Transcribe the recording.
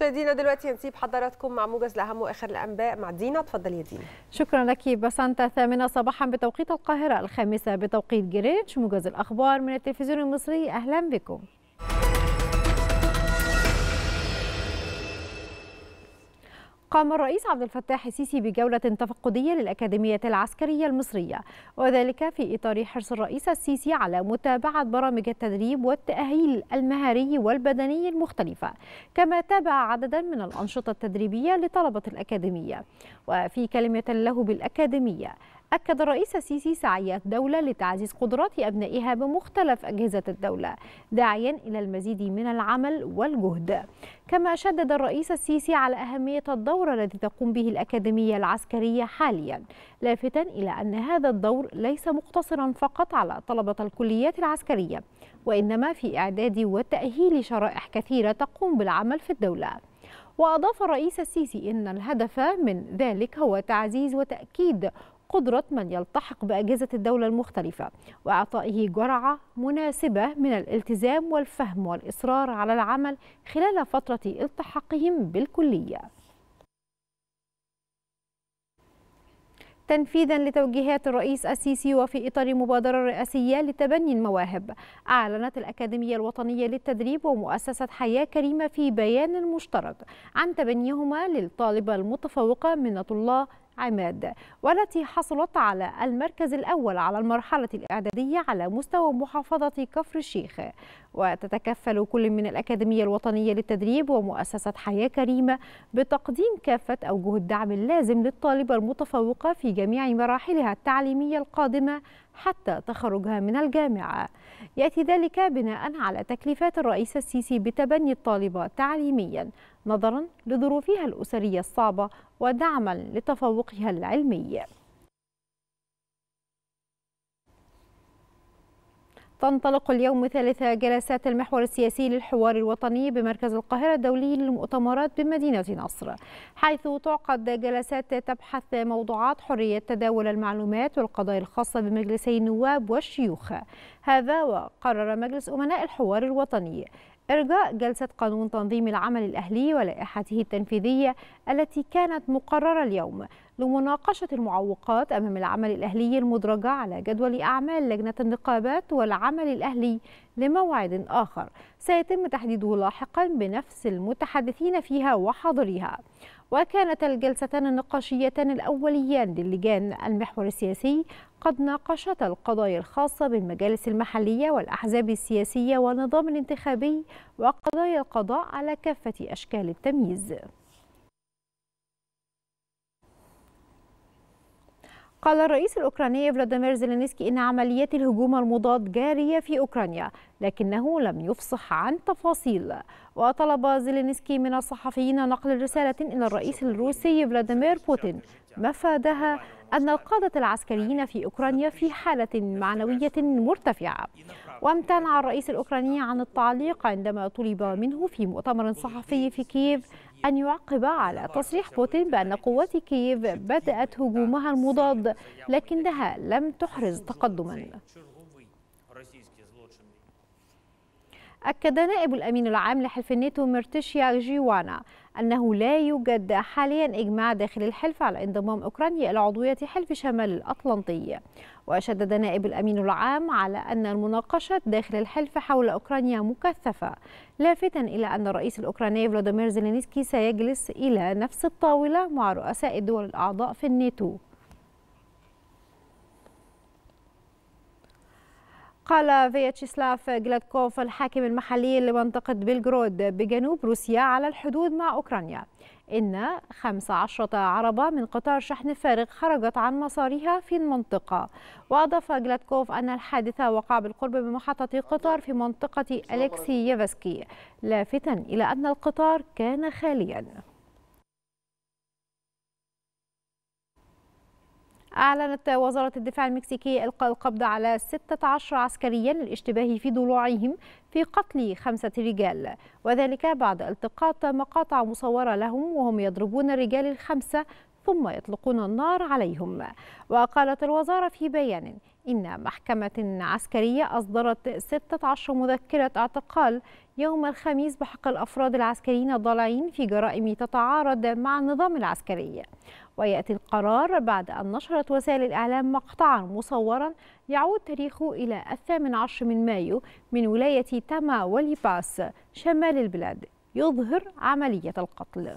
مشاهدينا دلوقتي هنسيب حضراتكم مع موجز الاهم واخر الانباء مع دينا تفضل يا دينا شكرا لك بسنت الثامنه صباحا بتوقيت القاهره الخامسه بتوقيت جرينتش موجز الاخبار من التلفزيون المصري اهلا بكم قام الرئيس عبد الفتاح السيسي بجولة تفقدية للأكاديمية العسكرية المصرية وذلك في إطار حرص الرئيس السيسي على متابعة برامج التدريب والتأهيل المهاري والبدني المختلفة كما تابع عددا من الأنشطة التدريبية لطلبة الأكاديمية وفي كلمة له بالأكاديمية أكد الرئيس السيسي سعي الدولة لتعزيز قدرات أبنائها بمختلف أجهزة الدولة داعيا إلى المزيد من العمل والجهد كما شدد الرئيس السيسي على أهمية الدور الذي تقوم به الأكاديمية العسكرية حاليا لافتا إلى أن هذا الدور ليس مقتصرا فقط على طلبة الكليات العسكرية وإنما في إعداد وتأهيل شرائح كثيرة تقوم بالعمل في الدولة وأضاف الرئيس السيسي أن الهدف من ذلك هو تعزيز وتأكيد قدرة من يلتحق بأجهزة الدولة المختلفة وإعطائه جرعة مناسبة من الالتزام والفهم والإصرار على العمل خلال فترة التحاقهم بالكلية تنفيذا لتوجيهات الرئيس السيسي وفي إطار مبادرة رئاسية لتبني المواهب أعلنت الأكاديمية الوطنية للتدريب ومؤسسة حياة كريمة في بيان مشترك عن تبنيهما للطالبة المتفوقة من طلاب عماد والتي حصلت على المركز الأول على المرحلة الإعدادية على مستوى محافظة كفر الشيخ وتتكفل كل من الأكاديمية الوطنية للتدريب ومؤسسة حياة كريمة بتقديم كافة أوجه الدعم اللازم للطالبة المتفوقة في جميع مراحلها التعليمية القادمة حتى تخرجها من الجامعة يأتي ذلك بناء على تكليفات الرئيس السيسي بتبني الطالبة تعليميا نظرا لظروفها الأسرية الصعبة ودعما لتفوقها العلمي تنطلق اليوم ثالث جلسات المحور السياسي للحوار الوطني بمركز القاهرة الدولي للمؤتمرات بمدينة نصر حيث تعقد جلسات تبحث موضوعات حرية تداول المعلومات والقضايا الخاصة بمجلسي النواب والشيوخ هذا وقرر مجلس أمناء الحوار الوطني إرجاء جلسة قانون تنظيم العمل الأهلي ولائحته التنفيذية التي كانت مقررة اليوم لمناقشة المعوقات أمام العمل الأهلي المدرجة على جدول أعمال لجنة النقابات والعمل الأهلي لموعد آخر سيتم تحديده لاحقا بنفس المتحدثين فيها وحاضريها وكانت الجلستان النقاشيتان الأوليان للجان المحور السياسي قد ناقشتا القضايا الخاصة بالمجالس المحلية والأحزاب السياسية والنظام الانتخابي وقضايا القضاء على كافة أشكال التمييز قال الرئيس الأوكراني فلاديمير زيلينسكي إن عمليات الهجوم المضاد جارية في أوكرانيا لكنه لم يفصح عن تفاصيل وطلب زيلينسكي من الصحفيين نقل رسالة إلى الرئيس الروسي فلاديمير بوتين مفادها أن القادة العسكريين في أوكرانيا في حالة معنوية مرتفعة وامتنع الرئيس الأوكراني عن التعليق عندما طلب منه في مؤتمر صحفي في كييف أن يعقب على تصريح بوتين بأن قوات كييف بدأت هجومها المضاد لكنها لم تحرز تقدما أكد نائب الأمين العام لحلف الناتو مرتشيا جيوانا أنه لا يوجد حاليا إجماع داخل الحلف على انضمام أوكرانيا إلى عضوية حلف شمال الأطلنطي وشدد نائب الأمين العام على أن المناقشات داخل الحلف حول أوكرانيا مكثفة لافتا إلى أن الرئيس الأوكراني فلاديمير زيلينسكي سيجلس إلى نفس الطاولة مع رؤساء الدول الأعضاء في الناتو قال فياتشيسلاف غلادكوف الحاكم المحلي لمنطقة بلغرود بجنوب روسيا على الحدود مع أوكرانيا إن 15 عربة من قطار شحن فارغ خرجت عن مسارها في المنطقة وأضاف غلادكوف أن الحادثة وقع بالقرب من محطة قطار في منطقة يفسكي لافتا إلى أن القطار كان خالياً أعلنت وزارة الدفاع المكسيكية إلقاء القبض على 16 عسكريا للاشتباه في ضلوعهم في قتل خمسة رجال وذلك بعد التقاط مقاطع مصورة لهم وهم يضربون الرجال الخمسة ثم يطلقون النار عليهم وقالت الوزارة في بيان إن محكمة عسكرية أصدرت 16 مذكرة اعتقال يوم الخميس بحق الأفراد العسكريين الضالعين في جرائم تتعارض مع النظام العسكري ويأتي القرار بعد أن نشرت وسائل الإعلام مقطعا مصورا يعود تاريخه إلى الثامن عشر من مايو من ولاية تاما وليباس شمال البلاد يظهر عملية القتل